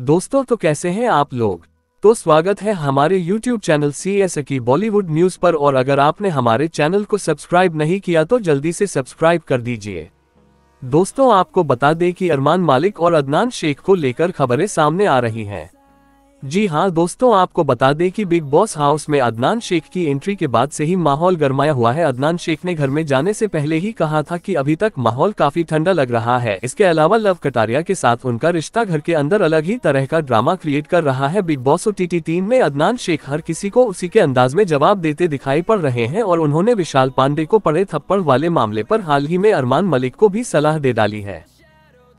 दोस्तों तो कैसे हैं आप लोग तो स्वागत है हमारे YouTube चैनल सी एस की बॉलीवुड न्यूज पर और अगर आपने हमारे चैनल को सब्सक्राइब नहीं किया तो जल्दी से सब्सक्राइब कर दीजिए दोस्तों आपको बता दें कि अरमान मालिक और अदनान शेख को लेकर खबरें सामने आ रही हैं जी हाँ दोस्तों आपको बता दें कि बिग बॉस हाउस में अदनान शेख की एंट्री के बाद से ही माहौल गरमाया हुआ है अदनान शेख ने घर में जाने से पहले ही कहा था कि अभी तक माहौल काफी ठंडा लग रहा है इसके अलावा लव कटारिया के साथ उनका रिश्ता घर के अंदर अलग ही तरह का ड्रामा क्रिएट कर रहा है बिग बॉस और टी टीम में अदनान शेख हर किसी को उसी के अंदाज में जवाब देते दिखाई पड़ रहे हैं और उन्होंने विशाल पांडे को पड़े थप्पड़ वाले मामले आरोप हाल ही में अरमान मलिक को भी सलाह दे डाली है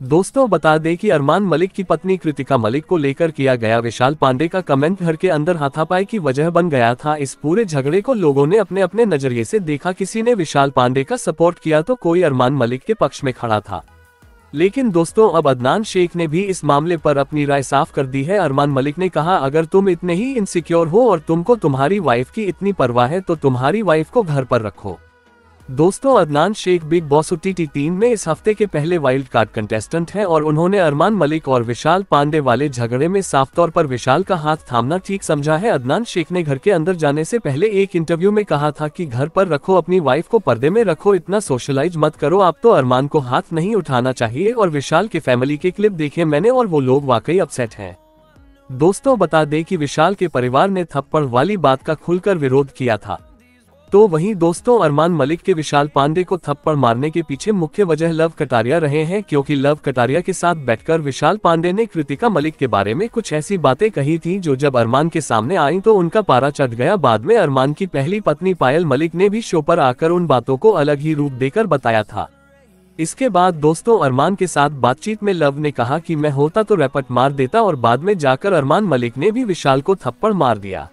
दोस्तों बता दें कि अरमान मलिक की पत्नी कृतिका मलिक को लेकर किया गया विशाल पांडे का कमेंट घर के अंदर हाथापाई की वजह बन गया था इस पूरे झगड़े को लोगों ने अपने अपने नजरिए से देखा किसी ने विशाल पांडे का सपोर्ट किया तो कोई अरमान मलिक के पक्ष में खड़ा था लेकिन दोस्तों अब अदनान शेख ने भी इस मामले पर अपनी राय साफ कर दी है अरमान मलिक ने कहा अगर तुम इतने ही इनसिक्योर हो और तुमको तुम्हारी वाइफ की इतनी परवाह है तो तुम्हारी वाइफ को घर पर रखो दोस्तों Adnan Shaikh Bigg Boss T team में इस हफ्ते के पहले वाइल्ड कार्ड कंटेस्टेंट हैं और उन्होंने अरमान मलिक और विशाल पांडे वाले झगड़े में साफ तौर पर विशाल का हाथ थामना ठीक समझा है अदनान शेख ने घर के अंदर जाने से पहले एक इंटरव्यू में कहा था कि घर पर रखो अपनी वाइफ को पर्दे में रखो इतना सोशलाइज मत करो आप तो अरमान को हाथ नहीं उठाना चाहिए और विशाल के फैमिली के क्लिप देखे मैंने और वो लोग वाकई अपसेट है दोस्तों बता दे की विशाल के परिवार ने थप्पड़ वाली बात का खुलकर विरोध किया था तो वहीं दोस्तों अरमान मलिक के विशाल पांडे को थप्पड़ मारने के पीछे मुख्य वजह लव कटारिया रहे हैं क्योंकि लव कटारिया के साथ बैठकर विशाल पांडे ने कृतिका मलिक के बारे में कुछ ऐसी बातें कही थी जो जब अरमान के सामने आई तो उनका पारा चढ़ गया बाद में अरमान की पहली पत्नी पायल मलिक ने भी शो पर आकर उन बातों को अलग ही रूप देकर बताया था इसके बाद दोस्तों अरमान के साथ बातचीत में लव ने कहा कि मैं होता तो रैपट मार देता और बाद में जाकर अरमान मलिक ने भी विशाल को थप्पड़ मार दिया